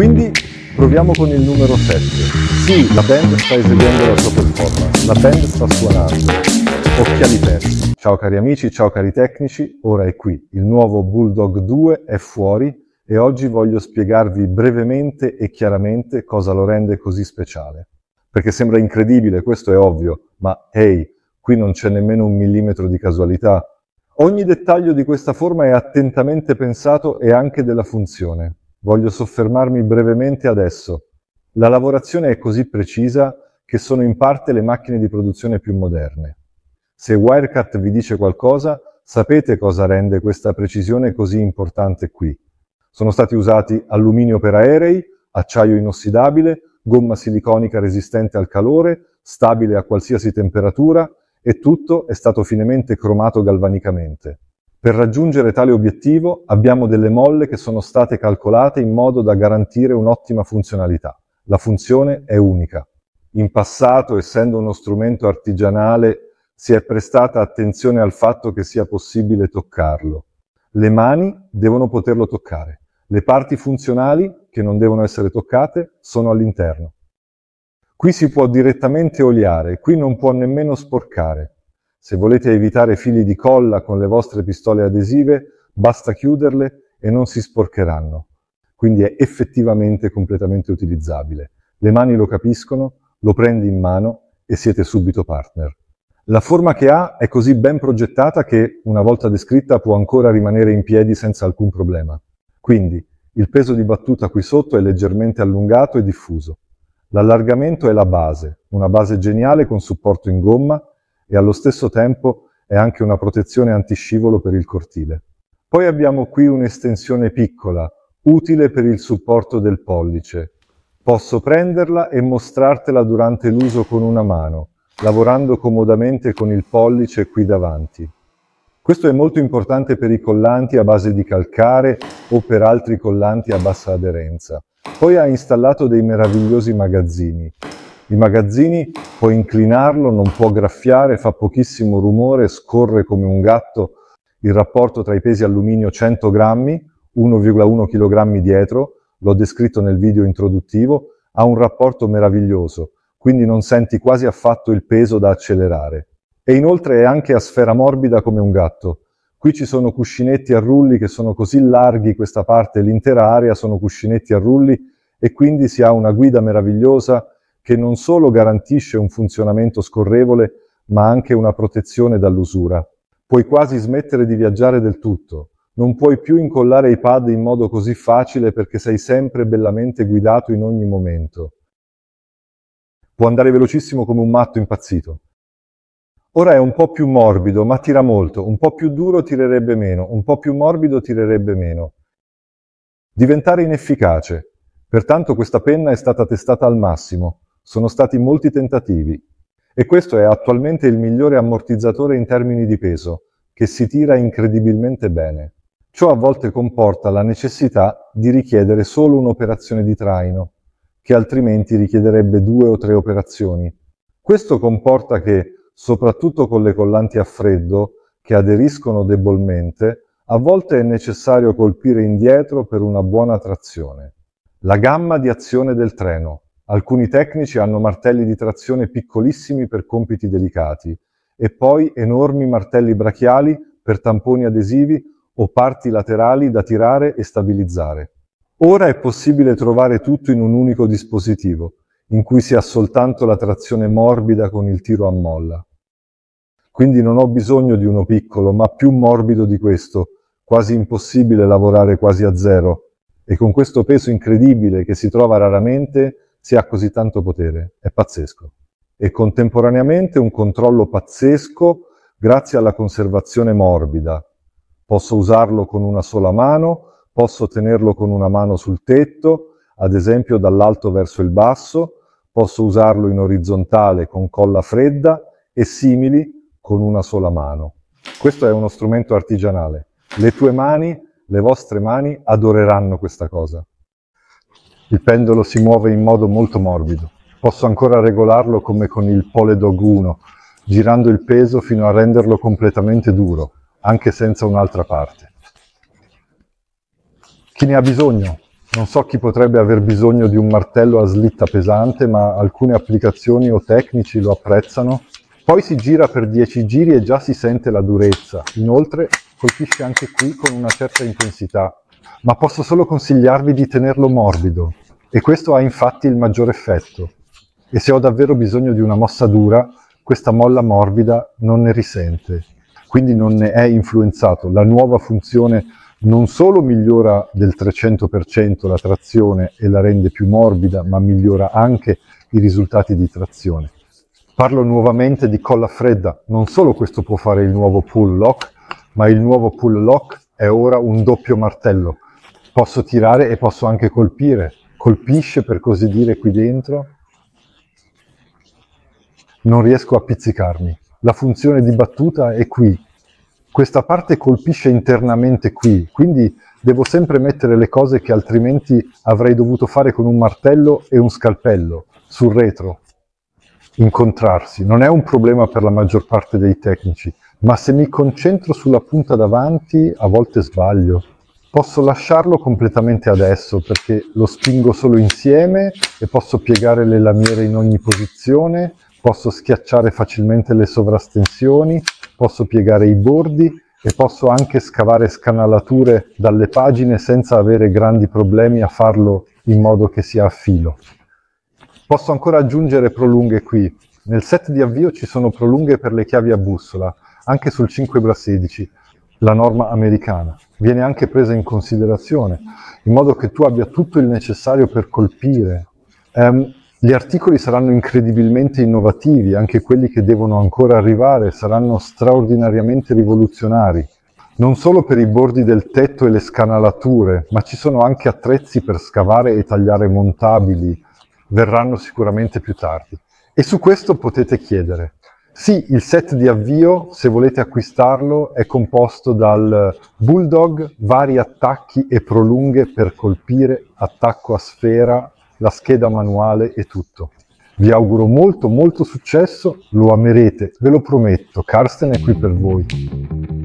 Quindi proviamo con il numero 7. Sì, la band sta eseguendo la sua performance, la band sta suonando. Occhiali persi. Ciao cari amici, ciao cari tecnici, ora è qui. Il nuovo Bulldog 2 è fuori e oggi voglio spiegarvi brevemente e chiaramente cosa lo rende così speciale. Perché sembra incredibile, questo è ovvio, ma hey, qui non c'è nemmeno un millimetro di casualità. Ogni dettaglio di questa forma è attentamente pensato e anche della funzione. Voglio soffermarmi brevemente adesso. La lavorazione è così precisa che sono in parte le macchine di produzione più moderne. Se Wirecat vi dice qualcosa, sapete cosa rende questa precisione così importante qui. Sono stati usati alluminio per aerei, acciaio inossidabile, gomma siliconica resistente al calore, stabile a qualsiasi temperatura e tutto è stato finemente cromato galvanicamente. Per raggiungere tale obiettivo abbiamo delle molle che sono state calcolate in modo da garantire un'ottima funzionalità. La funzione è unica. In passato, essendo uno strumento artigianale, si è prestata attenzione al fatto che sia possibile toccarlo. Le mani devono poterlo toccare. Le parti funzionali, che non devono essere toccate, sono all'interno. Qui si può direttamente oliare, qui non può nemmeno sporcare. Se volete evitare fili di colla con le vostre pistole adesive, basta chiuderle e non si sporcheranno. Quindi è effettivamente completamente utilizzabile. Le mani lo capiscono, lo prendi in mano e siete subito partner. La forma che ha è così ben progettata che, una volta descritta, può ancora rimanere in piedi senza alcun problema. Quindi, il peso di battuta qui sotto è leggermente allungato e diffuso. L'allargamento è la base, una base geniale con supporto in gomma e allo stesso tempo è anche una protezione antiscivolo per il cortile. Poi abbiamo qui un'estensione piccola, utile per il supporto del pollice. Posso prenderla e mostrartela durante l'uso con una mano, lavorando comodamente con il pollice qui davanti. Questo è molto importante per i collanti a base di calcare o per altri collanti a bassa aderenza. Poi ha installato dei meravigliosi magazzini, i magazzini, può inclinarlo, non può graffiare, fa pochissimo rumore, scorre come un gatto il rapporto tra i pesi alluminio 100 grammi, 1,1 kg dietro, l'ho descritto nel video introduttivo, ha un rapporto meraviglioso, quindi non senti quasi affatto il peso da accelerare. E inoltre è anche a sfera morbida come un gatto. Qui ci sono cuscinetti a rulli che sono così larghi, questa parte, l'intera area sono cuscinetti a rulli e quindi si ha una guida meravigliosa, che non solo garantisce un funzionamento scorrevole, ma anche una protezione dall'usura. Puoi quasi smettere di viaggiare del tutto. Non puoi più incollare i pad in modo così facile perché sei sempre bellamente guidato in ogni momento. Può andare velocissimo come un matto impazzito. Ora è un po' più morbido, ma tira molto, un po' più duro tirerebbe meno, un po' più morbido tirerebbe meno. Diventare inefficace. Pertanto questa penna è stata testata al massimo, sono stati molti tentativi. E questo è attualmente il migliore ammortizzatore in termini di peso, che si tira incredibilmente bene. Ciò a volte comporta la necessità di richiedere solo un'operazione di traino, che altrimenti richiederebbe due o tre operazioni. Questo comporta che, soprattutto con le collanti a freddo, che aderiscono debolmente, a volte è necessario colpire indietro per una buona trazione. La gamma di azione del treno. Alcuni tecnici hanno martelli di trazione piccolissimi per compiti delicati e poi enormi martelli brachiali per tamponi adesivi o parti laterali da tirare e stabilizzare. Ora è possibile trovare tutto in un unico dispositivo, in cui si ha soltanto la trazione morbida con il tiro a molla. Quindi non ho bisogno di uno piccolo, ma più morbido di questo, quasi impossibile lavorare quasi a zero, e con questo peso incredibile che si trova raramente si ha così tanto potere, è pazzesco. E contemporaneamente un controllo pazzesco grazie alla conservazione morbida. Posso usarlo con una sola mano, posso tenerlo con una mano sul tetto, ad esempio dall'alto verso il basso, posso usarlo in orizzontale con colla fredda e simili con una sola mano. Questo è uno strumento artigianale. Le tue mani, le vostre mani adoreranno questa cosa. Il pendolo si muove in modo molto morbido. Posso ancora regolarlo come con il pole dog 1, girando il peso fino a renderlo completamente duro, anche senza un'altra parte. Chi ne ha bisogno? Non so chi potrebbe aver bisogno di un martello a slitta pesante, ma alcune applicazioni o tecnici lo apprezzano. Poi si gira per 10 giri e già si sente la durezza. Inoltre colpisce anche qui con una certa intensità, ma posso solo consigliarvi di tenerlo morbido, e questo ha infatti il maggior effetto. E se ho davvero bisogno di una mossa dura, questa molla morbida non ne risente. Quindi non ne è influenzato. La nuova funzione non solo migliora del 300% la trazione e la rende più morbida, ma migliora anche i risultati di trazione. Parlo nuovamente di colla fredda, non solo questo può fare il nuovo pull lock, ma il nuovo pull lock è ora un doppio martello. Posso tirare e posso anche colpire, colpisce, per così dire, qui dentro, non riesco a pizzicarmi. La funzione di battuta è qui. Questa parte colpisce internamente qui, quindi devo sempre mettere le cose che altrimenti avrei dovuto fare con un martello e un scalpello sul retro, incontrarsi. Non è un problema per la maggior parte dei tecnici, ma se mi concentro sulla punta davanti a volte sbaglio. Posso lasciarlo completamente adesso perché lo spingo solo insieme e posso piegare le lamiere in ogni posizione, posso schiacciare facilmente le sovrastensioni, posso piegare i bordi e posso anche scavare scanalature dalle pagine senza avere grandi problemi a farlo in modo che sia a filo. Posso ancora aggiungere prolunghe qui. Nel set di avvio ci sono prolunghe per le chiavi a bussola, anche sul 5 bra 16, la norma americana, viene anche presa in considerazione, in modo che tu abbia tutto il necessario per colpire. Um, gli articoli saranno incredibilmente innovativi, anche quelli che devono ancora arrivare saranno straordinariamente rivoluzionari, non solo per i bordi del tetto e le scanalature, ma ci sono anche attrezzi per scavare e tagliare montabili, verranno sicuramente più tardi. E su questo potete chiedere. Sì, il set di avvio, se volete acquistarlo, è composto dal Bulldog, vari attacchi e prolunghe per colpire, attacco a sfera, la scheda manuale e tutto. Vi auguro molto molto successo, lo amerete, ve lo prometto, Karsten è qui per voi.